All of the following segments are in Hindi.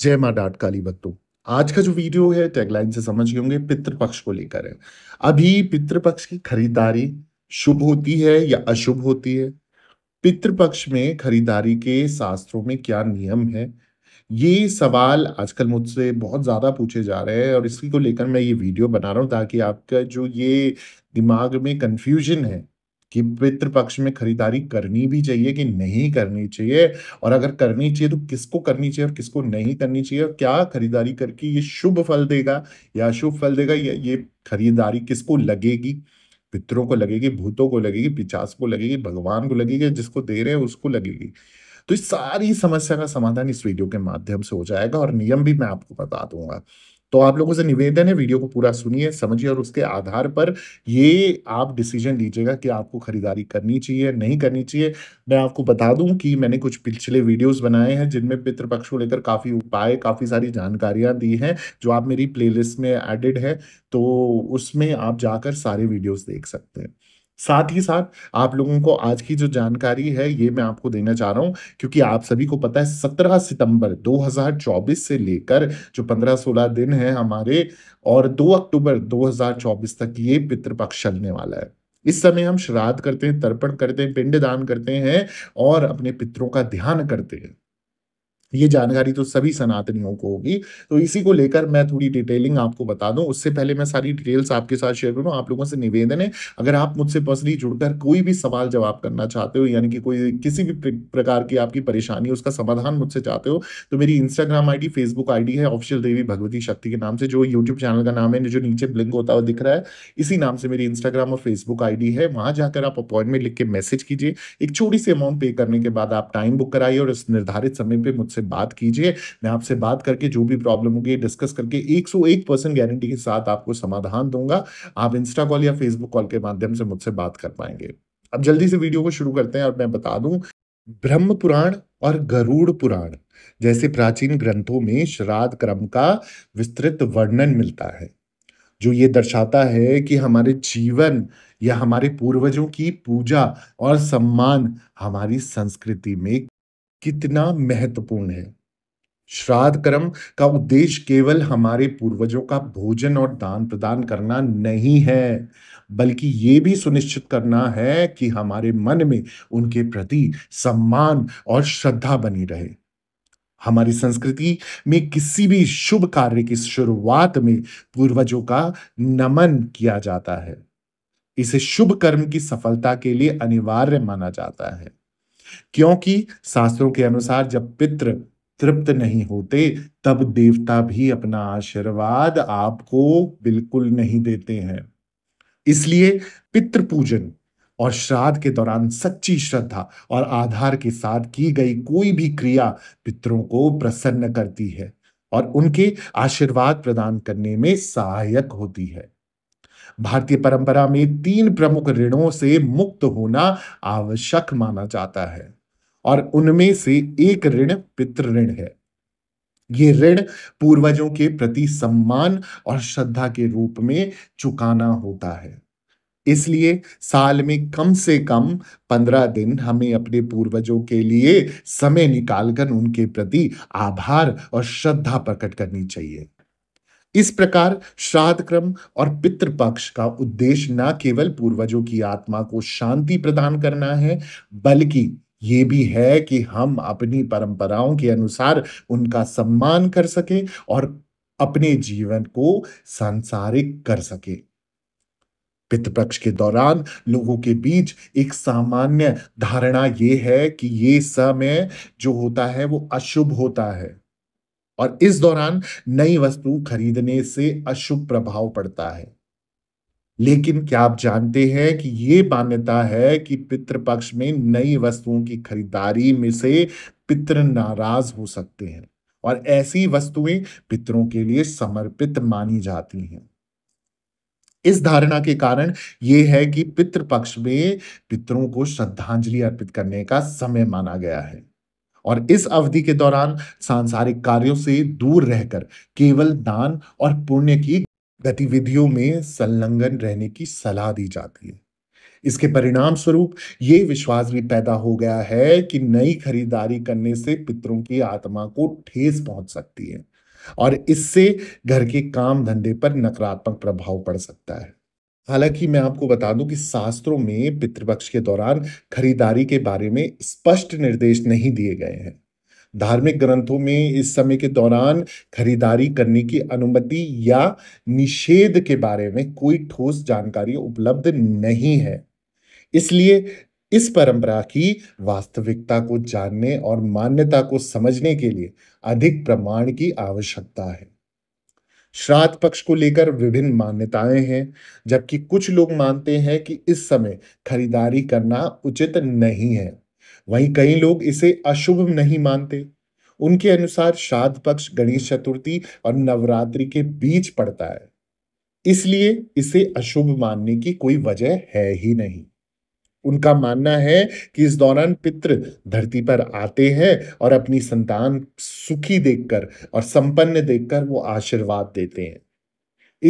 जय माँ डाट काली बत्तू आज का जो वीडियो है टैगलाइन से समझ गए होंगे पितृपक्ष को लेकर है अभी पितृपक्ष की खरीदारी शुभ होती है या अशुभ होती है पितृपक्ष में खरीदारी के शास्त्रों में क्या नियम है ये सवाल आजकल मुझसे बहुत ज़्यादा पूछे जा रहे हैं और इसी को लेकर मैं ये वीडियो बना रहा हूँ ताकि आपका जो ये दिमाग में कन्फ्यूजन है कि पितृ पक्ष में खरीदारी करनी भी चाहिए कि नहीं करनी चाहिए और अगर करनी चाहिए तो किसको करनी चाहिए और किसको नहीं करनी चाहिए और क्या खरीदारी करके ये शुभ फल देगा या अशुभ फल देगा या ये खरीदारी किसको लगेगी पितरों को लगेगी भूतों को लगेगी पिचास को लगेगी भगवान को लगेगी जिसको दे रहे हैं उसको लगेगी तो इस सारी समस्या का समाधान इस वीडियो के माध्यम से हो जाएगा और नियम भी मैं आपको बता दूंगा तो आप लोगों से निवेदन है वीडियो को पूरा सुनिए समझिए और उसके आधार पर ये आप डिसीजन लीजिएगा कि आपको खरीदारी करनी चाहिए नहीं करनी चाहिए मैं आपको बता दूं कि मैंने कुछ पिछले वीडियोस बनाए हैं जिनमें पितृपक्ष को लेकर काफ़ी उपाय काफ़ी सारी जानकारियां दी हैं जो आप मेरी प्ले में एडेड है तो उसमें आप जाकर सारे वीडियोज़ देख सकते हैं साथ ही साथ आप लोगों को आज की जो जानकारी है ये मैं आपको देना चाह रहा हूं क्योंकि आप सभी को पता है 17 सितंबर 2024 से लेकर जो 15-16 दिन है हमारे और 2 अक्टूबर 2024 तक ये पितृपक्ष चलने वाला है इस समय हम श्राद्ध करते हैं तर्पण करते हैं पिंड दान करते हैं और अपने पितरों का ध्यान करते हैं ये जानकारी तो सभी सनातनियों को होगी तो इसी को लेकर मैं थोड़ी डिटेलिंग आपको बता दूं उससे पहले मैं सारी डिटेल्स आपके साथ शेयर करूं आप लोगों से निवेदन है अगर आप मुझसे पर्सनली जुड़कर कोई भी सवाल जवाब करना चाहते हो यानी कि कोई किसी भी प्रकार की आपकी परेशानी उसका समाधान मुझसे चाहते हो तो मेरी इंस्टाग्राम आई फेसबुक आई है ऑफिशियल देवी भगवती शक्ति के नाम से जो यूट्यूब चैनल का नाम है जो नीचे ब्लिंक होता हुआ दिख रहा है इसी नाम से मेरी इंस्टाग्राम और फेसबुक आई है वहां जाकर आप अपॉइंटमेंट लिख के मैसेज कीजिए एक छोटी सी अमाउंट पे करने के बाद आप टाइम बुक कराइए और उस निर्धारित समय पर मुझसे बात कीजिए मैं आपसे बात करके जो भी प्रॉब्लम होगी डिस्कस करके 101 परसेंट गारंटी के साथ आपको समाधान दूंगा आप इंस्टा कॉल या फेसबुक कॉल के माध्यम से मुझसे बात कर पाएंगे अब जल्दी से वीडियो को शुरू करते हैं और मैं बता दूं ब्रह्म पुराण और गरुड़ पुराण जैसे प्राचीन ग्रंथों में श्राद्ध क्रम का विस्तृत वर्णन मिलता है जो ये दर्शाता है कि हमारे जीवन या हमारे पूर्वजों की पूजा और सम्मान हमारी संस्कृति में कितना महत्वपूर्ण है श्राद्ध कर्म का उद्देश्य केवल हमारे पूर्वजों का भोजन और दान प्रदान करना नहीं है बल्कि ये भी सुनिश्चित करना है कि हमारे मन में उनके प्रति सम्मान और श्रद्धा बनी रहे हमारी संस्कृति में किसी भी शुभ कार्य की शुरुआत में पूर्वजों का नमन किया जाता है इसे शुभ कर्म की सफलता के लिए अनिवार्य माना जाता है क्योंकि शास्त्रों के अनुसार जब पितृ तृप्त नहीं होते तब देवता भी अपना आशीर्वाद आपको बिल्कुल नहीं देते हैं इसलिए पितृ पूजन और श्राद्ध के दौरान सच्ची श्रद्धा और आधार के साथ की गई कोई भी क्रिया पितरों को प्रसन्न करती है और उनके आशीर्वाद प्रदान करने में सहायक होती है भारतीय परंपरा में तीन प्रमुख ऋणों से मुक्त होना आवश्यक माना जाता है और उनमें से एक ऋण पितृण है ये ऋण पूर्वजों के प्रति सम्मान और श्रद्धा के रूप में चुकाना होता है इसलिए साल में कम से कम पंद्रह दिन हमें अपने पूर्वजों के लिए समय निकालकर उनके प्रति आभार और श्रद्धा प्रकट करनी चाहिए इस प्रकार श्राद्ध क्रम और पितृपक्ष का उद्देश्य न केवल पूर्वजों की आत्मा को शांति प्रदान करना है बल्कि ये भी है कि हम अपनी परंपराओं के अनुसार उनका सम्मान कर सके और अपने जीवन को सांसारिक कर सके पितृपक्ष के दौरान लोगों के बीच एक सामान्य धारणा ये है कि ये समय जो होता है वो अशुभ होता है और इस दौरान नई वस्तु खरीदने से अशुभ प्रभाव पड़ता है लेकिन क्या आप जानते हैं कि ये मान्यता है कि पितृपक्ष में नई वस्तुओं की खरीदारी में से पितृ नाराज हो सकते हैं और ऐसी वस्तुएं पितरों के लिए समर्पित मानी जाती हैं इस धारणा के कारण यह है कि पितृपक्ष में पितरों को श्रद्धांजलि अर्पित करने का समय माना गया है और इस अवधि के दौरान सांसारिक कार्यों से दूर रहकर केवल दान और पुण्य की गतिविधियों में संलग्न रहने की सलाह दी जाती है इसके परिणाम स्वरूप ये विश्वास भी पैदा हो गया है कि नई खरीदारी करने से पितरों की आत्मा को ठेस पहुंच सकती है और इससे घर के काम धंधे पर नकारात्मक प्रभाव पड़ सकता है हालांकि मैं आपको बता दूं कि शास्त्रों में पितृपक्ष के दौरान खरीदारी के बारे में स्पष्ट निर्देश नहीं दिए गए हैं धार्मिक ग्रंथों में इस समय के दौरान खरीदारी करने की अनुमति या निषेध के बारे में कोई ठोस जानकारी उपलब्ध नहीं है इसलिए इस परंपरा की वास्तविकता को जानने और मान्यता को समझने के लिए अधिक प्रमाण की आवश्यकता है श्राद्ध पक्ष को लेकर विभिन्न मान्यताएं हैं जबकि कुछ लोग मानते हैं कि इस समय खरीदारी करना उचित नहीं है वहीं कई लोग इसे अशुभ नहीं मानते उनके अनुसार श्राद्ध पक्ष गणेश चतुर्थी और नवरात्रि के बीच पड़ता है इसलिए इसे अशुभ मानने की कोई वजह है ही नहीं उनका मानना है कि इस दौरान पितृ धरती पर आते हैं और अपनी संतान सुखी देखकर और संपन्न देखकर वो आशीर्वाद देते हैं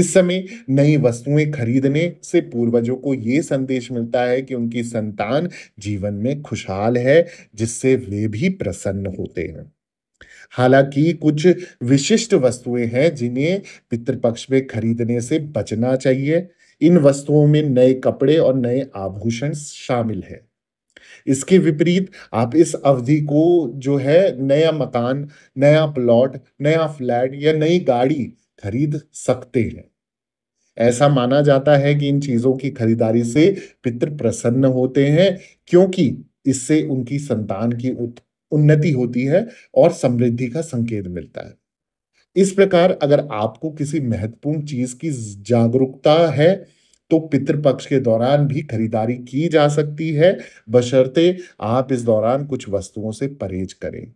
इस समय नई वस्तुएं खरीदने से पूर्वजों को यह संदेश मिलता है कि उनकी संतान जीवन में खुशहाल है जिससे वे भी प्रसन्न होते हैं हालांकि कुछ विशिष्ट वस्तुएं हैं जिन्हें पितृपक्ष में खरीदने से बचना चाहिए इन वस्तुओं में नए कपड़े और नए आभूषण शामिल है इसके विपरीत आप इस अवधि को जो है नया मकान नया प्लॉट नया फ्लैट या नई गाड़ी खरीद सकते हैं ऐसा माना जाता है कि इन चीजों की खरीदारी से पितृ प्रसन्न होते हैं क्योंकि इससे उनकी संतान की उन्नति होती है और समृद्धि का संकेत मिलता है इस प्रकार अगर आपको किसी महत्वपूर्ण चीज की जागरूकता है तो पितृपक्ष के दौरान भी खरीदारी की जा सकती है बशर्ते आप इस दौरान कुछ वस्तुओं से परहेज करें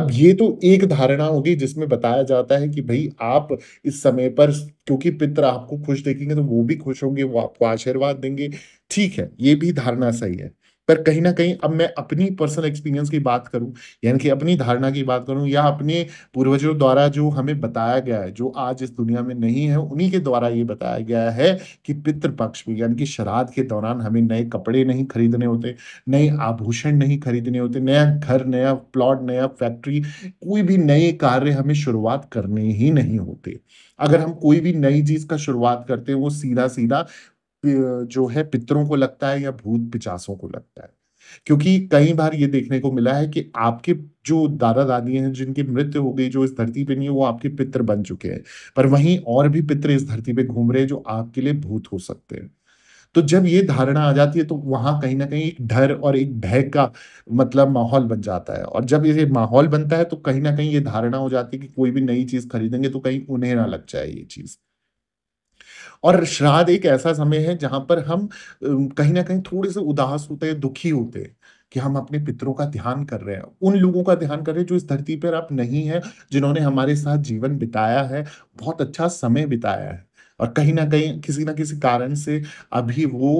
अब ये तो एक धारणा होगी जिसमें बताया जाता है कि भाई आप इस समय पर क्योंकि पितर आपको खुश देखेंगे तो वो भी खुश होंगे वो आपको आशीर्वाद देंगे ठीक है ये भी धारणा सही है पर कहीं ना कहीं अब मैं अपनी पर्सनल एक्सपीरियंस की बात करूं यानी कि अपनी धारणा की बात करूं या अपने पूर्वजों द्वारा जो हमें बताया गया है जो आज इस दुनिया में नहीं है उन्हीं के द्वारा ये बताया गया है कि पितृपक्ष में यानी कि श्राद्ध के दौरान हमें नए कपड़े नहीं खरीदने होते नए आभूषण नहीं खरीदने होते नया घर नया प्लॉट नया फैक्ट्री कोई भी नए कार्य हमें शुरुआत करने ही नहीं होते अगर हम कोई भी नई चीज का शुरुआत करते हैं वो सीधा सीधा जो है पितरों को लगता है या भूत पिचासों को लगता है क्योंकि कई बार ये देखने को मिला है कि आपके जो दादा दादी हैं जिनकी मृत्यु हो गई जो इस धरती पे नहीं है वो आपके पितर बन चुके हैं पर वहीं और भी पितर इस धरती पे घूम रहे हैं जो आपके लिए भूत हो सकते हैं तो जब ये धारणा आ जाती है तो वहां कहीं ना कहीं एक डर और एक भय का मतलब माहौल बन जाता है और जब ये माहौल बनता है तो कहीं ना कहीं ये धारणा हो जाती है कि कोई भी नई चीज खरीदेंगे तो कहीं उन्हें ना लग जाए ये चीज़ और श्राद्ध एक ऐसा समय है जहाँ पर हम कहीं ना कहीं थोड़े से उदास होते हैं दुखी होते हैं कि हम अपने पितरों का ध्यान कर रहे हैं उन लोगों का ध्यान कर रहे हैं जो इस धरती पर आप नहीं है जिन्होंने हमारे साथ जीवन बिताया है बहुत अच्छा समय बिताया है और कहीं ना कहीं किसी ना किसी कारण से अभी वो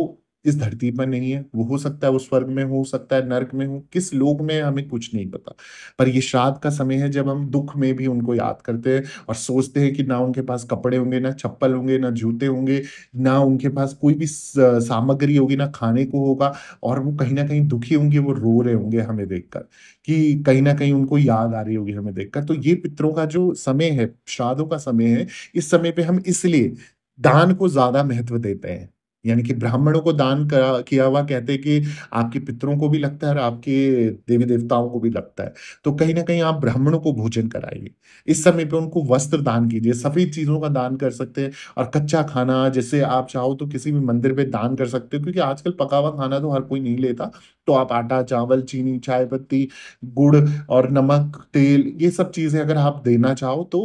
इस धरती पर नहीं है वो हो सकता है वो स्वर्ग में हो सकता है नर्क में हो किस लोक में हमें कुछ नहीं पता पर ये श्राद्ध का समय है जब हम दुख में भी उनको याद करते हैं और सोचते हैं कि ना उनके पास कपड़े होंगे ना चप्पल होंगे ना जूते होंगे ना उनके पास कोई भी सामग्री होगी ना खाने को होगा और वो कहीं ना कहीं दुखी होंगे वो रो रहे होंगे हमें देखकर कि कहीं ना कहीं उनको याद आ रही होगी हमें देखकर तो ये पितरों का जो समय है श्राद्धों का समय है इस समय पे हम इसलिए दान को ज्यादा महत्व देते हैं यानी कि ब्राह्मणों को दान करा किया हुआ कहते कि आपके पितरों को भी लगता है और आपके देवी देवताओं को भी लगता है तो कहीं ना कहीं आप ब्राह्मणों को भोजन कराइए इस समय पे उनको वस्त्र दान कीजिए सफेद चीजों का दान कर सकते हैं और कच्चा खाना जैसे आप चाहो तो किसी भी मंदिर पे दान कर सकते हो क्योंकि आजकल पका हुआ खाना तो हर कोई नहीं लेता तो आप आटा चावल चीनी चाय पत्ती गुड़ और नमक तेल ये सब चीजें अगर आप देना चाहो तो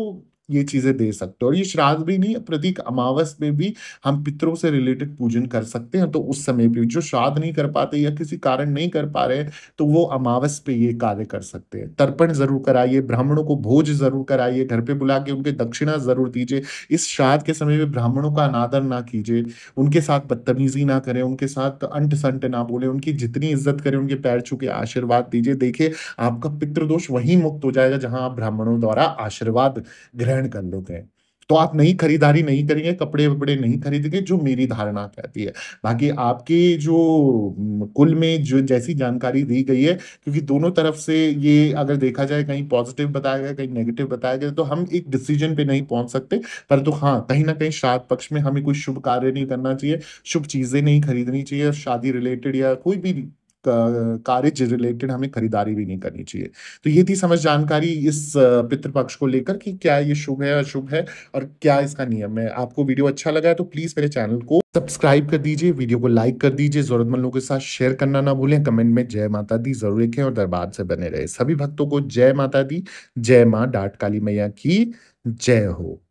ये चीजें दे सकते हो और ये श्राद्ध भी नहीं प्रतीक अमावस में भी हम पितरों से रिलेटेड पूजन कर सकते हैं तो उस समय भी जो श्राद्ध नहीं कर पाते या किसी कारण नहीं कर पा रहे तो वो अमावस पे ये कार्य कर सकते हैं तर्पण जरूर कराइए ब्राह्मणों को भोज जरूर कराइए घर पे बुला के उनके दक्षिणा जरूर दीजिए इस श्राद्ध के समय में ब्राह्मणों का अनादर ना कीजिए उनके साथ बदतमीजी ना करें उनके साथ अंट संट ना बोले उनकी जितनी इज्जत करें उनके पैर छू के आशीर्वाद दीजिए देखिए आपका पितृदोष वही मुक्त हो जाएगा जहां आप ब्राह्मणों द्वारा आशीर्वाद ग्रहण ग्रहण कर लोगे तो आप नहीं खरीदारी नहीं करेंगे कपड़े वपड़े नहीं खरीदेंगे जो मेरी धारणा कहती है बाकी आपके जो कुल में जो जैसी जानकारी दी गई है क्योंकि दोनों तरफ से ये अगर देखा जाए कहीं पॉजिटिव बताया गया कहीं नेगेटिव बताया गया तो हम एक डिसीजन पे नहीं पहुंच सकते परंतु तो हाँ कहीं ना कहीं श्राद्ध पक्ष में हमें कोई शुभ कार्य नहीं करना चाहिए शुभ चीजें नहीं खरीदनी चाहिए शादी रिलेटेड या कोई भी कार्य रिलेटेड हमें खरीदारी भी नहीं करनी चाहिए तो ये थी समझ जानकारी इस पितृपक्ष को लेकर कि क्या ये शुभ है अशुभ है और क्या इसका नियम है आपको वीडियो अच्छा लगा है तो प्लीज मेरे चैनल को सब्सक्राइब कर दीजिए वीडियो को लाइक कर दीजिए जरूरतमंद लोगों के साथ शेयर करना ना भूलें कमेंट में जय माता दी जरूर लिखें और दरबार से बने रहे सभी भक्तों को जय माता दी जय माँ डाट काली मैया की जय हो